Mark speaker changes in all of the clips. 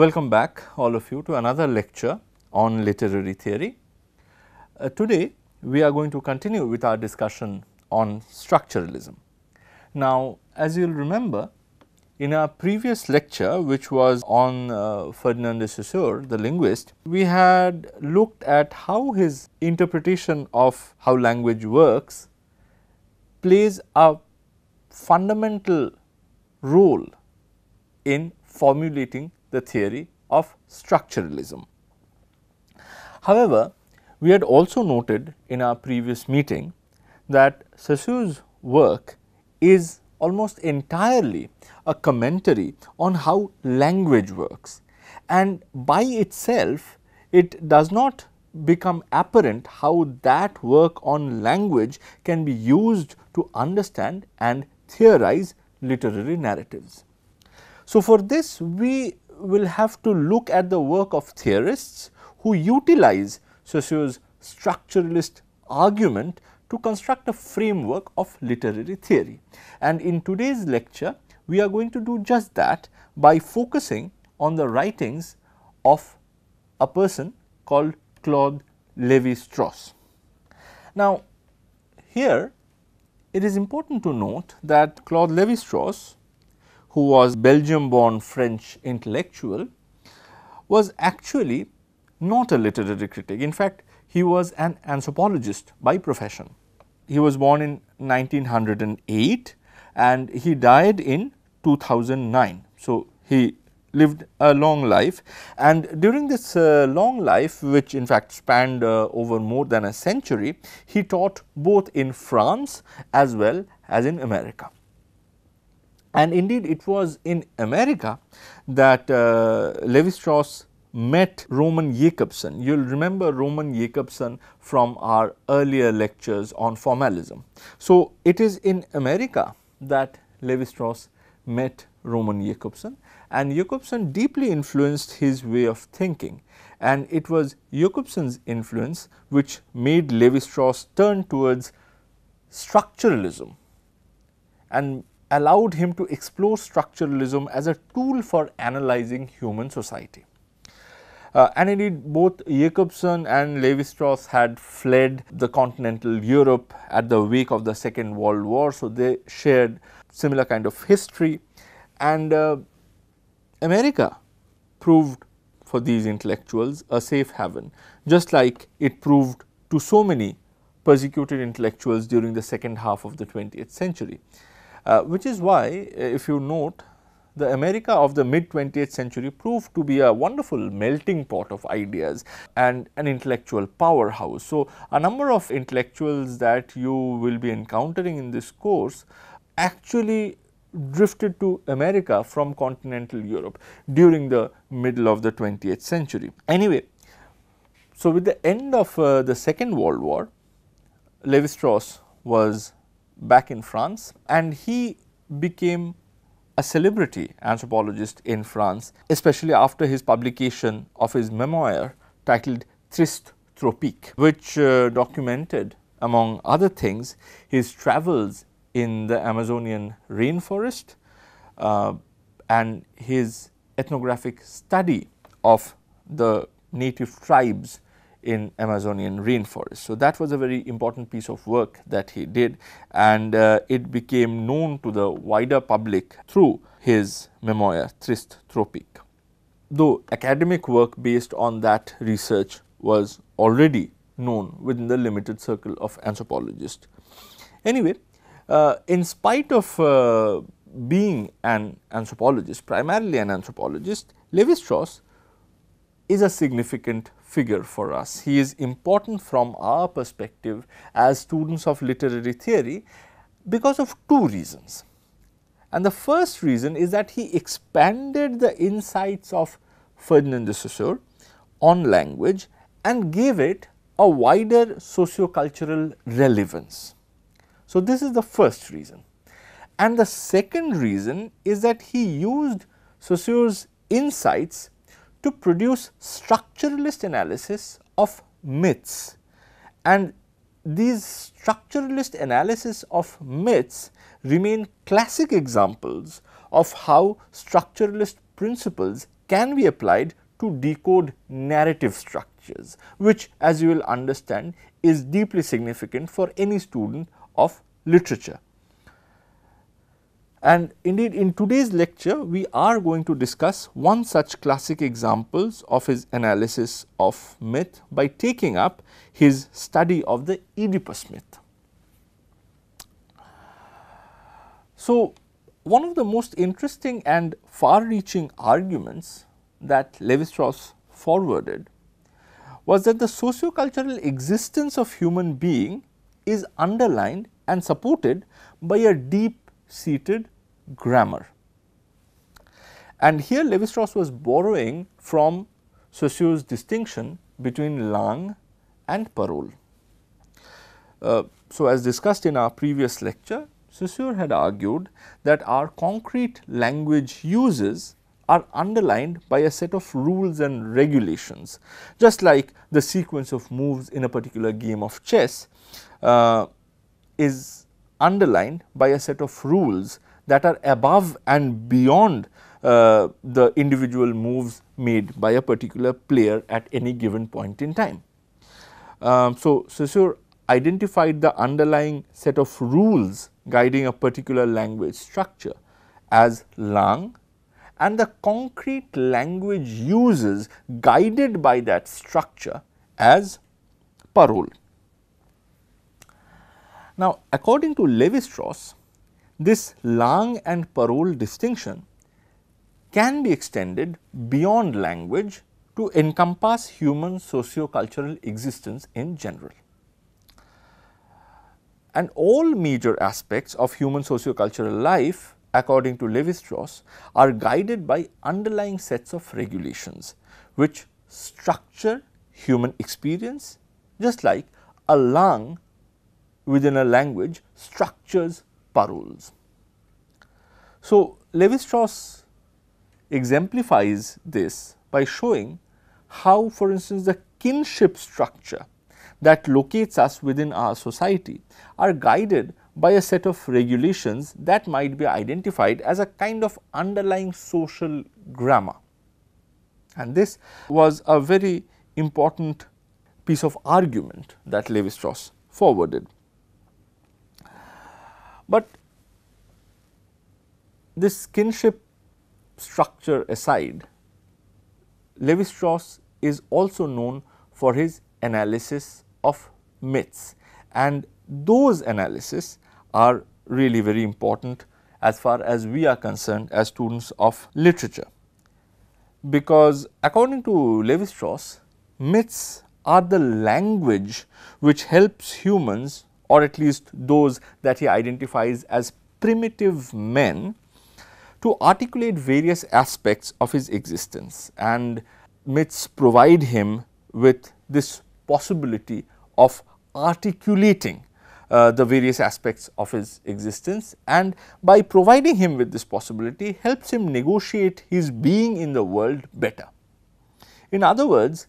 Speaker 1: Welcome back all of you to another lecture on literary theory. Uh, today we are going to continue with our discussion on structuralism. Now as you will remember in our previous lecture which was on uh, Ferdinand de Saussure the linguist, we had looked at how his interpretation of how language works plays a fundamental role in formulating the theory of structuralism. However, we had also noted in our previous meeting that Saussure's work is almost entirely a commentary on how language works and by itself it does not become apparent how that work on language can be used to understand and theorize literary narratives. So, for this we will have to look at the work of theorists who utilize Saussure's structuralist argument to construct a framework of literary theory. And in today's lecture, we are going to do just that by focusing on the writings of a person called Claude Levi-Strauss. Now, here it is important to note that Claude Levi-Strauss who was Belgium born French intellectual was actually not a literary critic. In fact, he was an anthropologist by profession. He was born in 1908 and he died in 2009. So, he lived a long life and during this uh, long life which in fact spanned uh, over more than a century, he taught both in France as well as in America. And indeed it was in America that uh, Levi-Strauss met Roman Jacobson. You will remember Roman Jacobson from our earlier lectures on formalism. So, it is in America that Levi-Strauss met Roman Jacobson and Jacobson deeply influenced his way of thinking and it was Jacobson's influence which made Levi-Strauss turn towards structuralism and allowed him to explore structuralism as a tool for analyzing human society. Uh, and indeed, both Jacobson and Levi Strauss had fled the continental Europe at the wake of the Second World War, so they shared similar kind of history. And uh, America proved for these intellectuals a safe haven, just like it proved to so many persecuted intellectuals during the second half of the 20th century. Uh, which is why uh, if you note the America of the mid 20th century proved to be a wonderful melting pot of ideas and an intellectual powerhouse. So, a number of intellectuals that you will be encountering in this course actually drifted to America from continental Europe during the middle of the 20th century. Anyway, so with the end of uh, the second world war, Levi-Strauss was back in France and he became a celebrity anthropologist in France, especially after his publication of his memoir titled Triste Tropique, which uh, documented, among other things, his travels in the Amazonian rainforest uh, and his ethnographic study of the native tribes in Amazonian rainforest. So, that was a very important piece of work that he did and uh, it became known to the wider public through his memoir Trist Tropic. Though academic work based on that research was already known within the limited circle of anthropologists. Anyway, uh, in spite of uh, being an anthropologist, primarily an anthropologist, Levi-Strauss is a significant figure for us. He is important from our perspective as students of literary theory because of two reasons. And the first reason is that he expanded the insights of Ferdinand de Saussure on language and gave it a wider sociocultural relevance. So, this is the first reason. And the second reason is that he used Saussure's insights to produce structuralist analysis of myths and these structuralist analysis of myths remain classic examples of how structuralist principles can be applied to decode narrative structures, which as you will understand is deeply significant for any student of literature. And indeed in today's lecture we are going to discuss one such classic examples of his analysis of myth by taking up his study of the Oedipus myth. So, one of the most interesting and far reaching arguments that Levi-Strauss forwarded was that the sociocultural existence of human being is underlined and supported by a deep seated grammar. And here Levi-Strauss was borrowing from Saussure's distinction between Lang and parole. Uh, so, as discussed in our previous lecture, Saussure had argued that our concrete language uses are underlined by a set of rules and regulations, just like the sequence of moves in a particular game of chess uh, is underlined by a set of rules that are above and beyond uh, the individual moves made by a particular player at any given point in time. Um, so, Saussure identified the underlying set of rules guiding a particular language structure as lang and the concrete language uses guided by that structure as parole. Now, according to Levi-Strauss, this Lang and parole distinction can be extended beyond language to encompass human socio-cultural existence in general. And all major aspects of human socio-cultural life, according to Levi-Strauss, are guided by underlying sets of regulations, which structure human experience, just like a lung within a language structures paroles. So, Levi-Strauss exemplifies this by showing how for instance the kinship structure that locates us within our society are guided by a set of regulations that might be identified as a kind of underlying social grammar. And this was a very important piece of argument that Levi-Strauss forwarded. But this kinship structure aside, Levi Strauss is also known for his analysis of myths and those analysis are really very important as far as we are concerned as students of literature. Because according to Levi Strauss, myths are the language which helps humans or at least those that he identifies as primitive men to articulate various aspects of his existence and myths provide him with this possibility of articulating uh, the various aspects of his existence and by providing him with this possibility helps him negotiate his being in the world better. In other words,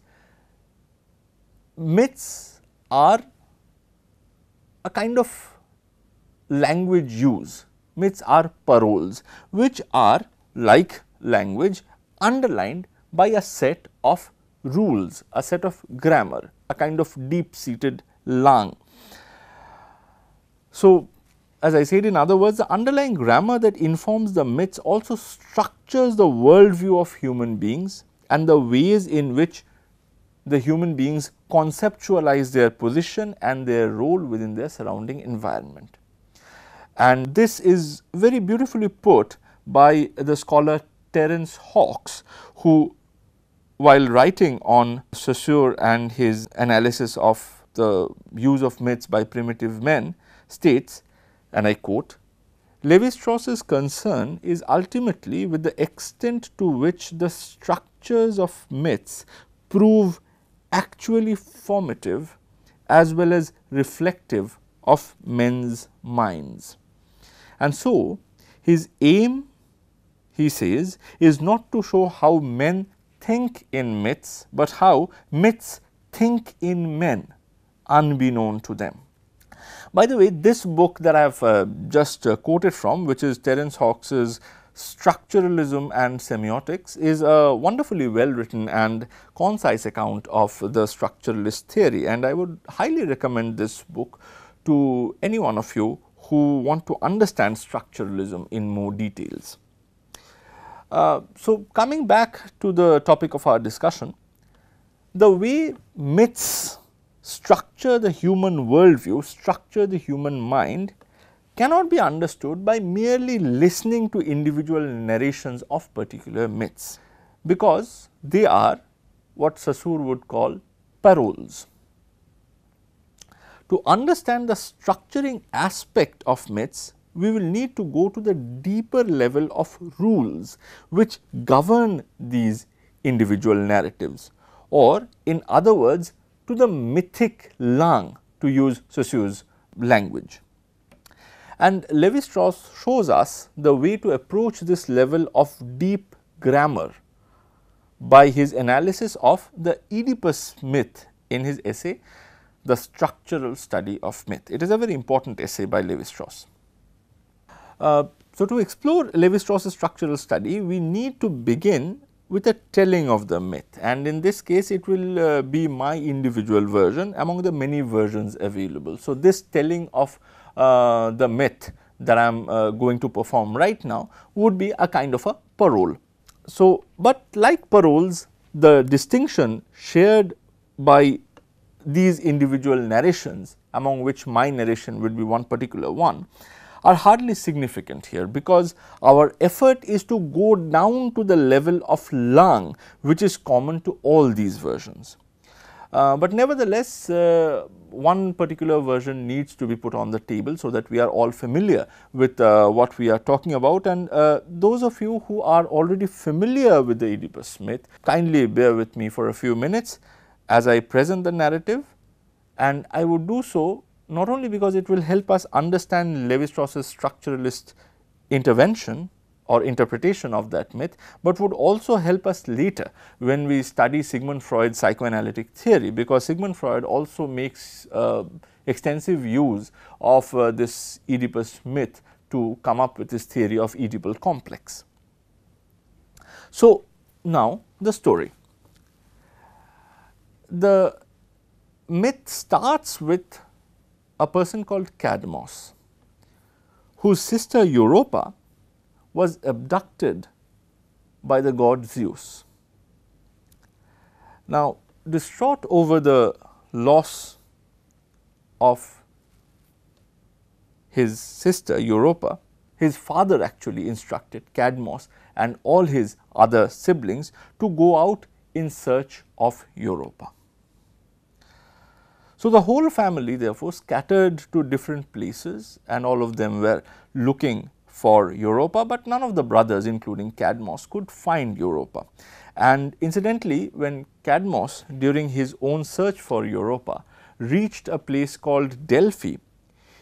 Speaker 1: myths are a kind of language use myths are paroles which are like language underlined by a set of rules, a set of grammar, a kind of deep seated lang. So, as I said in other words, the underlying grammar that informs the myths also structures the worldview of human beings and the ways in which the human beings conceptualize their position and their role within their surrounding environment. And this is very beautifully put by the scholar Terence Hawkes, who while writing on Saussure and his analysis of the use of myths by primitive men states and I quote, Levi-Strauss's concern is ultimately with the extent to which the structures of myths prove actually formative as well as reflective of men's minds. And so, his aim, he says, is not to show how men think in myths, but how myths think in men, unbeknown to them. By the way, this book that I have uh, just uh, quoted from, which is Terence Hawkes's. Structuralism and Semiotics is a wonderfully well written and concise account of the structuralist theory and I would highly recommend this book to any one of you who want to understand structuralism in more details. Uh, so, coming back to the topic of our discussion, the way myths structure the human worldview, structure the human mind cannot be understood by merely listening to individual narrations of particular myths because they are what Saussure would call paroles. To understand the structuring aspect of myths, we will need to go to the deeper level of rules which govern these individual narratives or in other words to the mythic langue, to use Saussure's language. And Levi Strauss shows us the way to approach this level of deep grammar by his analysis of the Oedipus myth in his essay, The Structural Study of Myth. It is a very important essay by Levi Strauss. Uh, so, to explore Levi Strauss's structural study, we need to begin with a telling of the myth and in this case it will uh, be my individual version among the many versions available. So, this telling of uh, the myth that I am uh, going to perform right now would be a kind of a parole. So, but like paroles the distinction shared by these individual narrations among which my narration would be one particular one are hardly significant here because our effort is to go down to the level of Lang which is common to all these versions. Uh, but nevertheless, uh, one particular version needs to be put on the table so that we are all familiar with uh, what we are talking about and uh, those of you who are already familiar with the Oedipus myth kindly bear with me for a few minutes as I present the narrative and I would do so not only because it will help us understand Levi-Strauss's structuralist intervention or interpretation of that myth, but would also help us later when we study Sigmund Freud's psychoanalytic theory, because Sigmund Freud also makes uh, extensive use of uh, this Oedipus myth to come up with his theory of Oedipal complex. So, now the story. The myth starts with a person called Cadmos, whose sister Europa was abducted by the god Zeus. Now, distraught over the loss of his sister Europa, his father actually instructed Cadmos and all his other siblings to go out in search of Europa. So, the whole family therefore scattered to different places and all of them were looking for Europa, but none of the brothers including Cadmos could find Europa. And incidentally, when Cadmos during his own search for Europa reached a place called Delphi,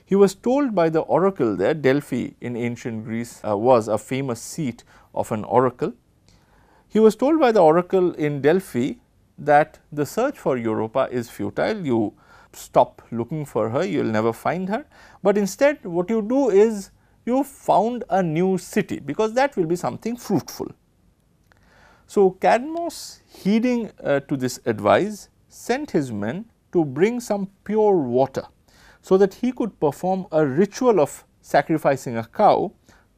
Speaker 1: he was told by the oracle there, Delphi in ancient Greece uh, was a famous seat of an oracle. He was told by the oracle in Delphi that the search for Europa is futile, you stop looking for her, you will never find her. But instead what you do is you found a new city because that will be something fruitful. So, Cadmus heeding uh, to this advice sent his men to bring some pure water, so that he could perform a ritual of sacrificing a cow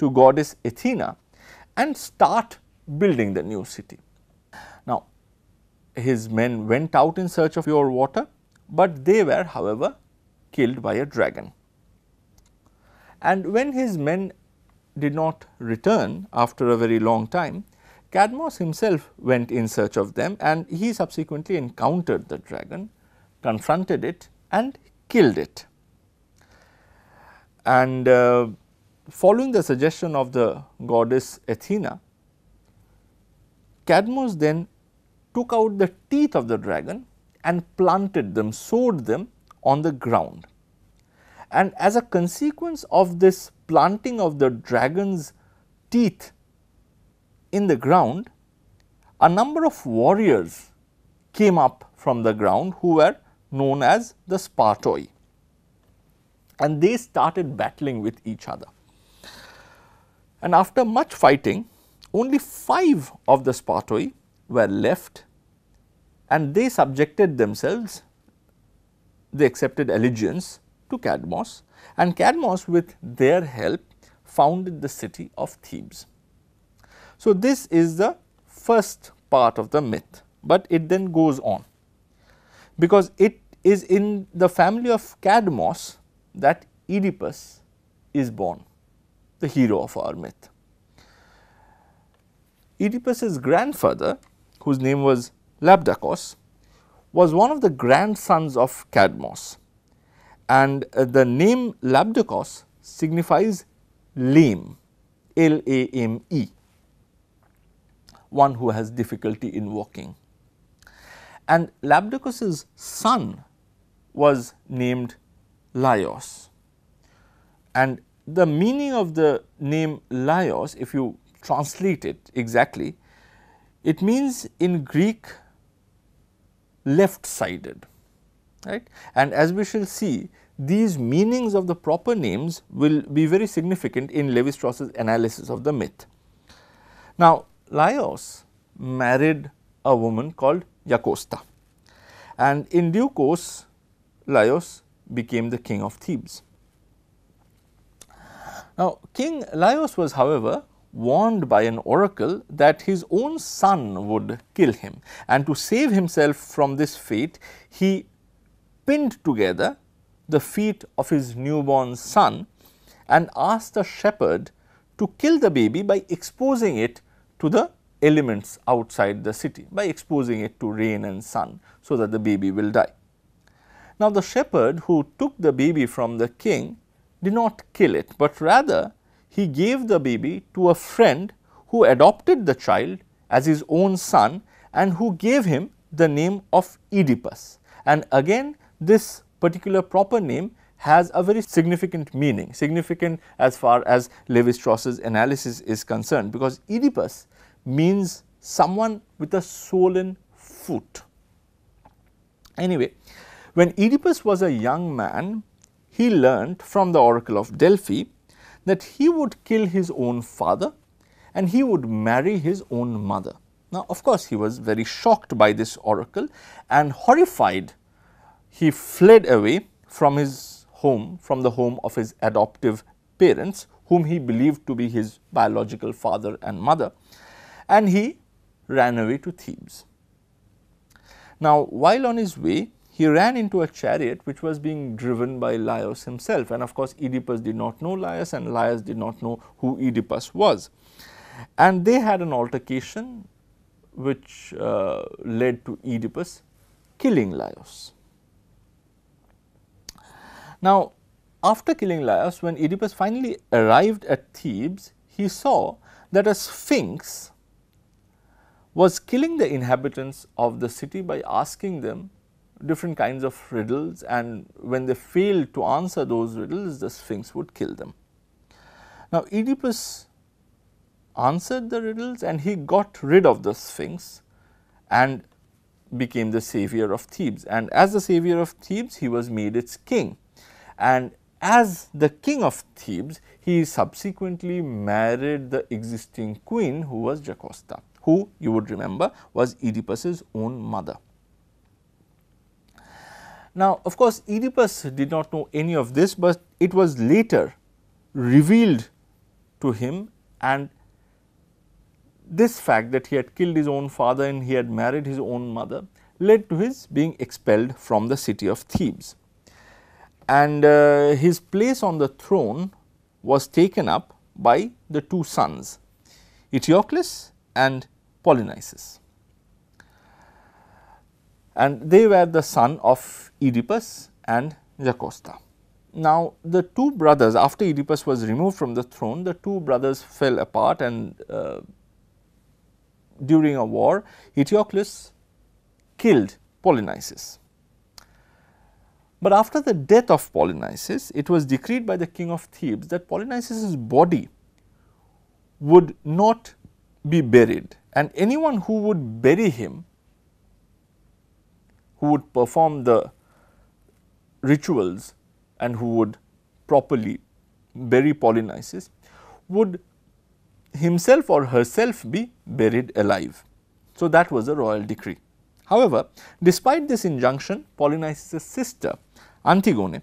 Speaker 1: to goddess Athena and start building the new city. Now, his men went out in search of pure water, but they were however killed by a dragon. And when his men did not return after a very long time, Cadmus himself went in search of them and he subsequently encountered the dragon, confronted it and killed it. And uh, following the suggestion of the goddess Athena, Cadmus then took out the teeth of the dragon and planted them, sowed them on the ground. And as a consequence of this planting of the dragon's teeth in the ground, a number of warriors came up from the ground who were known as the Spartoi and they started battling with each other. And after much fighting, only five of the Spartoi were left and they subjected themselves, they accepted allegiance to Cadmos and Cadmos with their help founded the city of Thebes. So, this is the first part of the myth, but it then goes on because it is in the family of Cadmos that Oedipus is born, the hero of our myth. Oedipus's grandfather, whose name was Labdakos, was one of the grandsons of Cadmos and uh, the name Labdakos signifies lame, L A M E, one who has difficulty in walking. And Labdacos's son was named Laios. And the meaning of the name Laios, if you translate it exactly, it means in Greek left sided right. And as we shall see these meanings of the proper names will be very significant in Levi-Strauss's analysis of the myth. Now Laios married a woman called Yacosta and in due course Laios became the king of Thebes. Now King Laios was however warned by an oracle that his own son would kill him and to save himself from this fate he pinned together the feet of his newborn son and asked the shepherd to kill the baby by exposing it to the elements outside the city, by exposing it to rain and sun, so that the baby will die. Now, the shepherd who took the baby from the king did not kill it, but rather he gave the baby to a friend who adopted the child as his own son and who gave him the name of Oedipus. And again, this particular proper name has a very significant meaning, significant as far as Levi-Strauss's analysis is concerned because Oedipus means someone with a swollen foot. Anyway, when Oedipus was a young man, he learnt from the oracle of Delphi that he would kill his own father and he would marry his own mother. Now, of course, he was very shocked by this oracle and horrified he fled away from his home, from the home of his adoptive parents whom he believed to be his biological father and mother and he ran away to Thebes. Now, while on his way, he ran into a chariot which was being driven by Laios himself and of course, Oedipus did not know Laios and Laios did not know who Oedipus was. And they had an altercation which uh, led to Oedipus killing Laios. Now, after killing Laius, when Oedipus finally arrived at Thebes, he saw that a sphinx was killing the inhabitants of the city by asking them different kinds of riddles and when they failed to answer those riddles, the sphinx would kill them. Now, Oedipus answered the riddles and he got rid of the sphinx and became the savior of Thebes and as the savior of Thebes, he was made its king and as the king of Thebes he subsequently married the existing queen who was Jocasta who you would remember was Oedipus's own mother. Now of course Oedipus did not know any of this but it was later revealed to him and this fact that he had killed his own father and he had married his own mother led to his being expelled from the city of Thebes and uh, his place on the throne was taken up by the two sons Eteocles and Polynices and they were the son of Oedipus and Jocasta. Now, the two brothers after Oedipus was removed from the throne, the two brothers fell apart and uh, during a war, Eteocles killed Polynices but after the death of Polynices, it was decreed by the king of Thebes that Polynices' body would not be buried and anyone who would bury him, who would perform the rituals and who would properly bury Polynices would himself or herself be buried alive. So, that was a royal decree. However, despite this injunction, Polynices' sister Antigone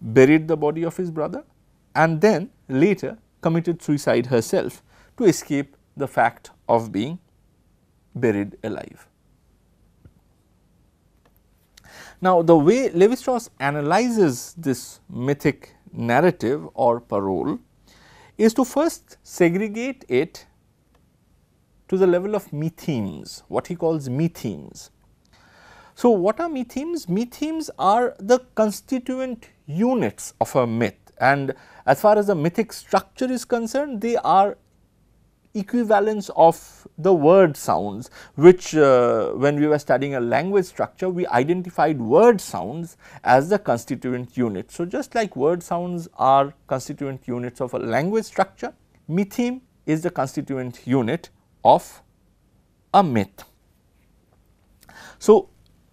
Speaker 1: buried the body of his brother and then later committed suicide herself to escape the fact of being buried alive. Now, the way Levi Strauss analyzes this mythic narrative or parole is to first segregate it to the level of methemes, what he calls methemes. So, what are methemes? Methemes are the constituent units of a myth and as far as the mythic structure is concerned, they are equivalence of the word sounds which uh, when we were studying a language structure we identified word sounds as the constituent units. So, just like word sounds are constituent units of a language structure metheme is the constituent unit of a myth. So,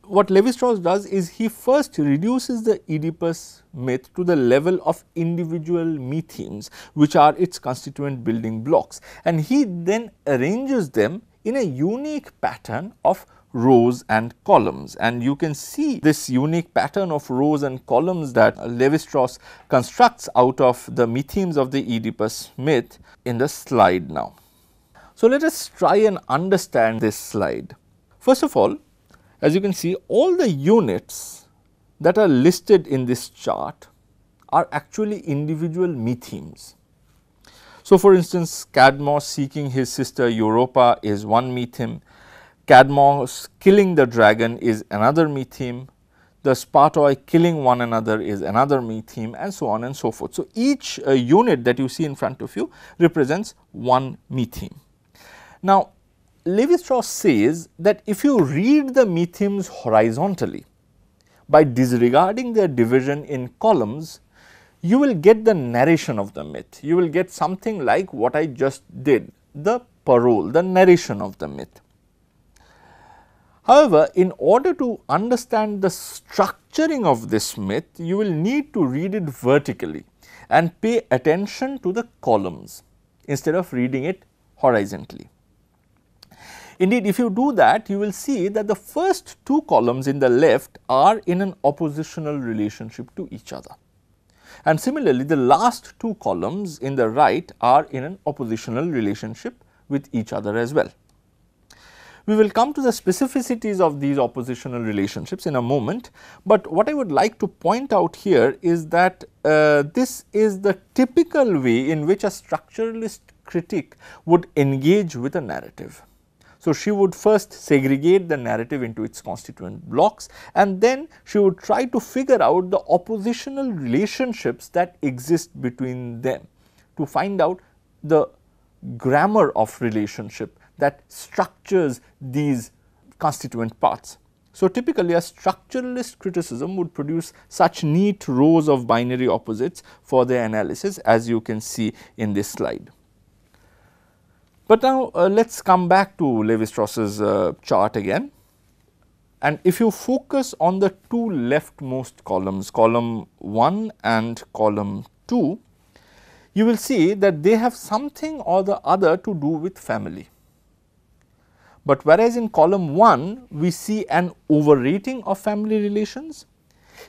Speaker 1: what Levi-Strauss does is he first reduces the Oedipus myth to the level of individual methemes which are its constituent building blocks and he then arranges them in a unique pattern of rows and columns and you can see this unique pattern of rows and columns that Levi-Strauss constructs out of the methemes of the Oedipus myth in the slide now. So, let us try and understand this slide. First of all, as you can see all the units that are listed in this chart are actually individual methemes. So, for instance, Cadmos seeking his sister Europa is one metheme, Cadmos killing the dragon is another metheme, the Spartoi killing one another is another metheme and so on and so forth. So, each uh, unit that you see in front of you represents one metheme. Now, Levi-Strauss says that if you read the methemes horizontally by disregarding their division in columns, you will get the narration of the myth. You will get something like what I just did, the parole, the narration of the myth. However, in order to understand the structuring of this myth, you will need to read it vertically and pay attention to the columns instead of reading it horizontally. Indeed, if you do that, you will see that the first two columns in the left are in an oppositional relationship to each other. And similarly, the last two columns in the right are in an oppositional relationship with each other as well. We will come to the specificities of these oppositional relationships in a moment, but what I would like to point out here is that uh, this is the typical way in which a structuralist critic would engage with a narrative. So, she would first segregate the narrative into its constituent blocks and then she would try to figure out the oppositional relationships that exist between them to find out the grammar of relationship that structures these constituent parts. So, typically a structuralist criticism would produce such neat rows of binary opposites for their analysis as you can see in this slide. But now uh, let us come back to Levi-Strauss's uh, chart again. And if you focus on the two leftmost columns, column 1 and column 2, you will see that they have something or the other to do with family. But whereas in column 1, we see an overrating of family relations,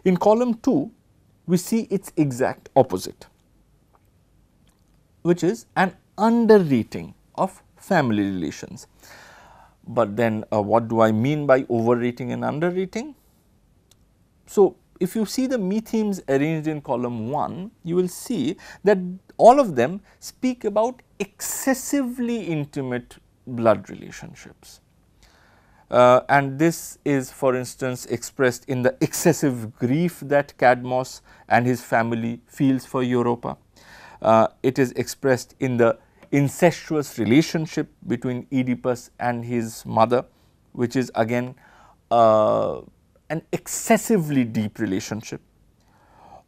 Speaker 1: in column 2, we see its exact opposite, which is an underrating of family relations. But then uh, what do I mean by overrating and underrating? So, if you see the methemes arranged in column 1, you will see that all of them speak about excessively intimate blood relationships. Uh, and this is for instance expressed in the excessive grief that Cadmos and his family feels for Europa. Uh, it is expressed in the incestuous relationship between Oedipus and his mother, which is again uh, an excessively deep relationship.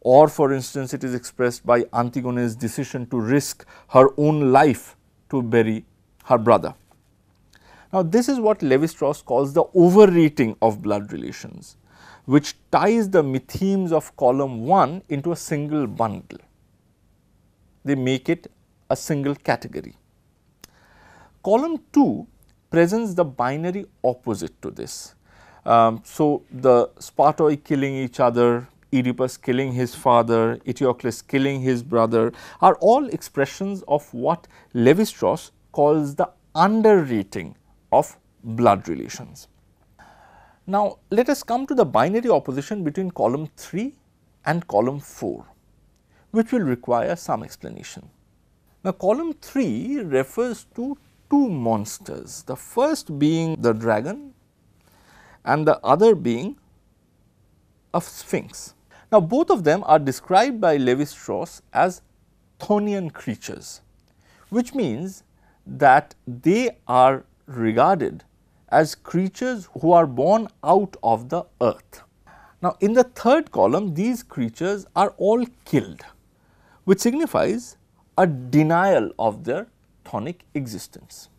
Speaker 1: Or for instance, it is expressed by Antigone's decision to risk her own life to bury her brother. Now, this is what Levi-Strauss calls the overrating of blood relations, which ties the mythemes of column 1 into a single bundle. They make it a single category. Column 2 presents the binary opposite to this. Um, so, the Spartoi killing each other, Oedipus killing his father, Eteocles killing his brother are all expressions of what Levi-Strauss calls the underrating of blood relations. Now, let us come to the binary opposition between column 3 and column 4, which will require some explanation. Now, column 3 refers to two monsters, the first being the dragon and the other being a sphinx. Now, both of them are described by Levi-Strauss as Thonian creatures, which means that they are regarded as creatures who are born out of the earth. Now, in the third column, these creatures are all killed, which signifies a denial of their tonic existence.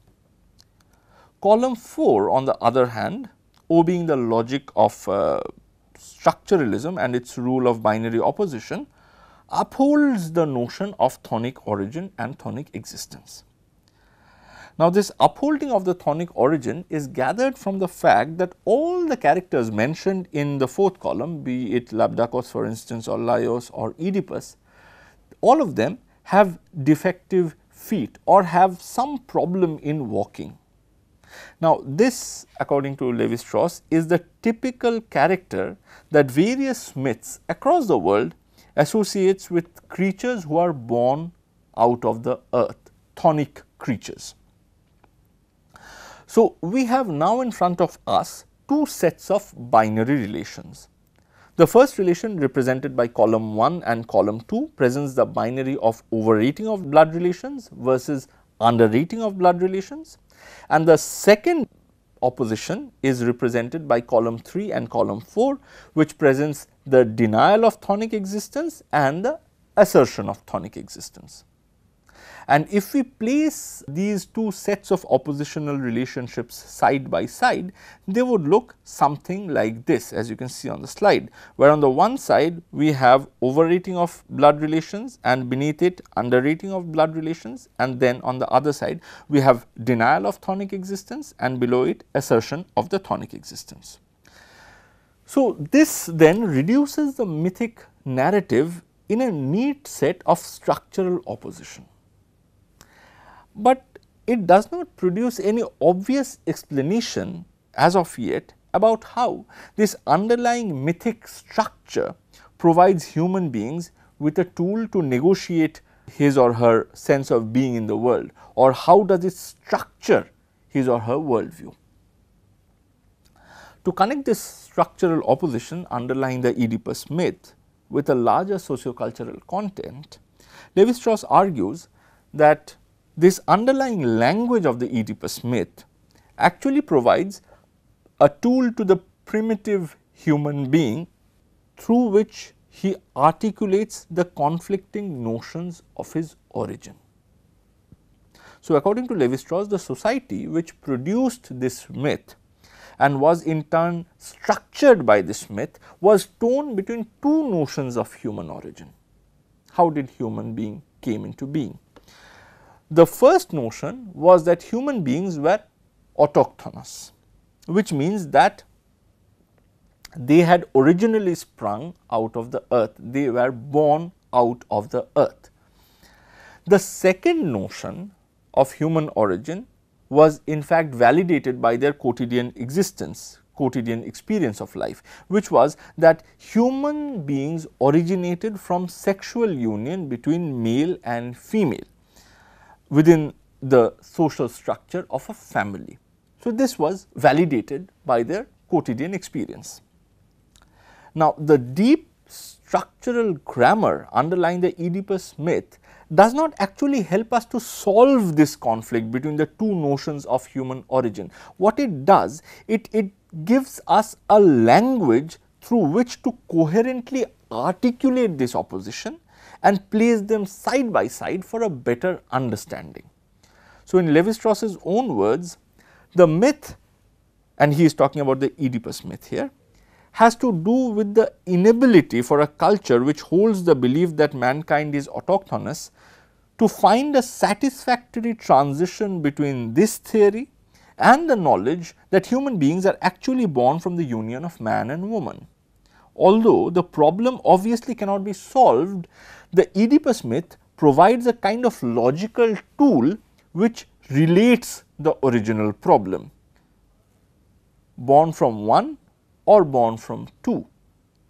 Speaker 1: Column 4 on the other hand obeying the logic of uh, structuralism and its rule of binary opposition upholds the notion of tonic origin and tonic existence. Now, this upholding of the tonic origin is gathered from the fact that all the characters mentioned in the fourth column, be it Labdakos for instance or Laios or Oedipus, all of them have defective feet or have some problem in walking. Now, this according to Levi-Strauss is the typical character that various myths across the world associates with creatures who are born out of the earth, tonic creatures. So, we have now in front of us two sets of binary relations. The first relation represented by column 1 and column 2 presents the binary of overrating of blood relations versus underrating of blood relations and the second opposition is represented by column 3 and column 4 which presents the denial of tonic existence and the assertion of tonic existence. And if we place these two sets of oppositional relationships side by side, they would look something like this as you can see on the slide, where on the one side we have overrating of blood relations and beneath it underrating of blood relations and then on the other side we have denial of thonic existence and below it assertion of the thonic existence. So, this then reduces the mythic narrative in a neat set of structural opposition but it does not produce any obvious explanation as of yet about how this underlying mythic structure provides human beings with a tool to negotiate his or her sense of being in the world or how does it structure his or her worldview. To connect this structural opposition underlying the Oedipus myth with a larger sociocultural content, Levi-Strauss argues that this underlying language of the Oedipus myth actually provides a tool to the primitive human being through which he articulates the conflicting notions of his origin. So, according to Levi-Strauss, the society which produced this myth and was in turn structured by this myth was torn between two notions of human origin. How did human being came into being? the first notion was that human beings were autochthonous, which means that they had originally sprung out of the earth, they were born out of the earth. The second notion of human origin was in fact validated by their quotidian existence, quotidian experience of life, which was that human beings originated from sexual union between male and female within the social structure of a family. So, this was validated by their quotidian experience. Now, the deep structural grammar underlying the Oedipus myth does not actually help us to solve this conflict between the two notions of human origin. What it does, it, it gives us a language through which to coherently articulate this opposition and place them side by side for a better understanding. So, in Levi-Strauss's own words, the myth and he is talking about the Oedipus myth here has to do with the inability for a culture which holds the belief that mankind is autochthonous to find a satisfactory transition between this theory and the knowledge that human beings are actually born from the union of man and woman. Although the problem obviously cannot be solved the Oedipus myth provides a kind of logical tool which relates the original problem born from 1 or born from 2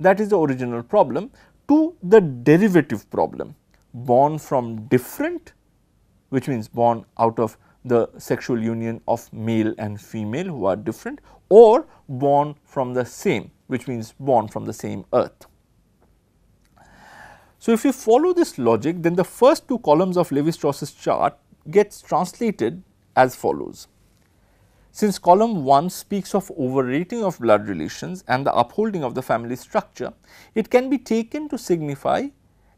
Speaker 1: that is the original problem to the derivative problem born from different which means born out of the sexual union of male and female who are different or born from the same which means born from the same earth. So, if you follow this logic then the first two columns of Levi-Strauss's chart gets translated as follows. Since column 1 speaks of overrating of blood relations and the upholding of the family structure, it can be taken to signify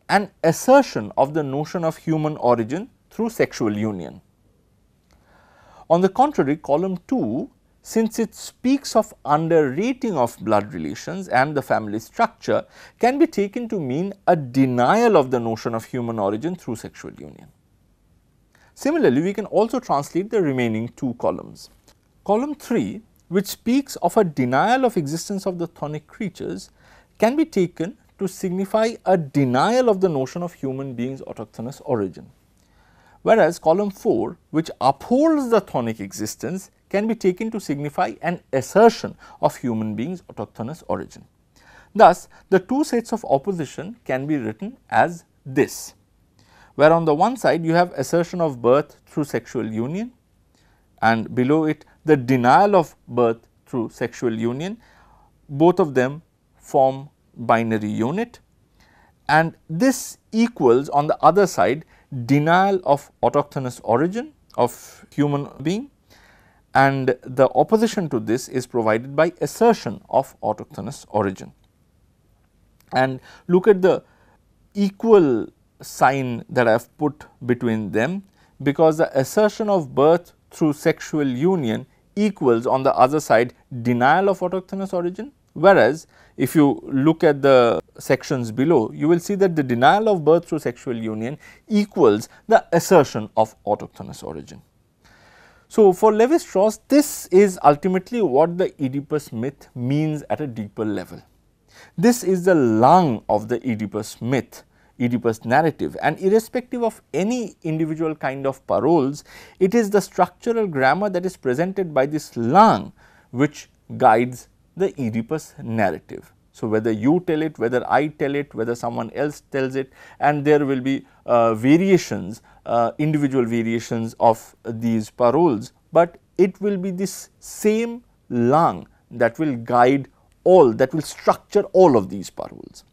Speaker 1: an assertion of the notion of human origin through sexual union. On the contrary, column 2 since it speaks of underrating of blood relations and the family structure can be taken to mean a denial of the notion of human origin through sexual union. Similarly, we can also translate the remaining two columns. Column 3, which speaks of a denial of existence of the thonic creatures, can be taken to signify a denial of the notion of human beings autochthonous origin. Whereas column 4, which upholds the thonic existence, can be taken to signify an assertion of human beings autochthonous origin. Thus, the two sets of opposition can be written as this, where on the one side you have assertion of birth through sexual union and below it the denial of birth through sexual union, both of them form binary unit and this equals on the other side denial of autochthonous origin of human being and the opposition to this is provided by assertion of autochthonous origin. And look at the equal sign that I have put between them because the assertion of birth through sexual union equals on the other side denial of autochthonous origin. Whereas, if you look at the sections below, you will see that the denial of birth through sexual union equals the assertion of autochthonous origin. So, for Levi Strauss, this is ultimately what the Oedipus myth means at a deeper level. This is the lung of the Oedipus myth, Oedipus narrative, and irrespective of any individual kind of paroles, it is the structural grammar that is presented by this lung which guides the Oedipus narrative. So, whether you tell it, whether I tell it, whether someone else tells it and there will be uh, variations, uh, individual variations of these paroles, but it will be this same lung that will guide all, that will structure all of these paroles.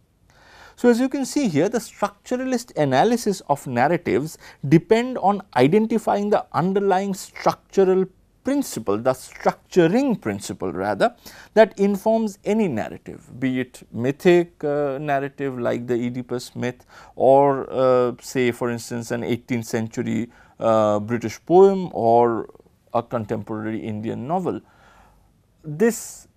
Speaker 1: So, as you can see here the structuralist analysis of narratives depend on identifying the underlying structural principle, the structuring principle rather that informs any narrative be it mythic uh, narrative like the Oedipus myth or uh, say for instance an 18th century uh, British poem or a contemporary Indian novel. This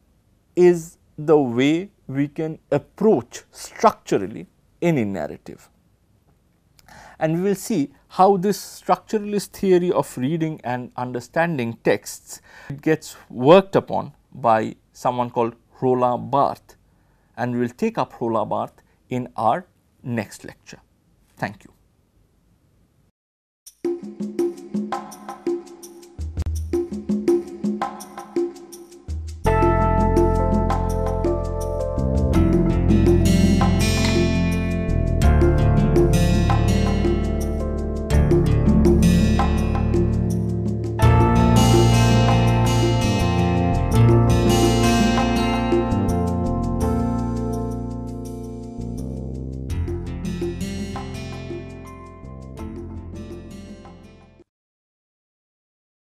Speaker 1: is the way we can approach structurally any narrative and we will see how this structuralist theory of reading and understanding texts gets worked upon by someone called Rola Barth and we will take up Rola Barth in our next lecture. Thank you.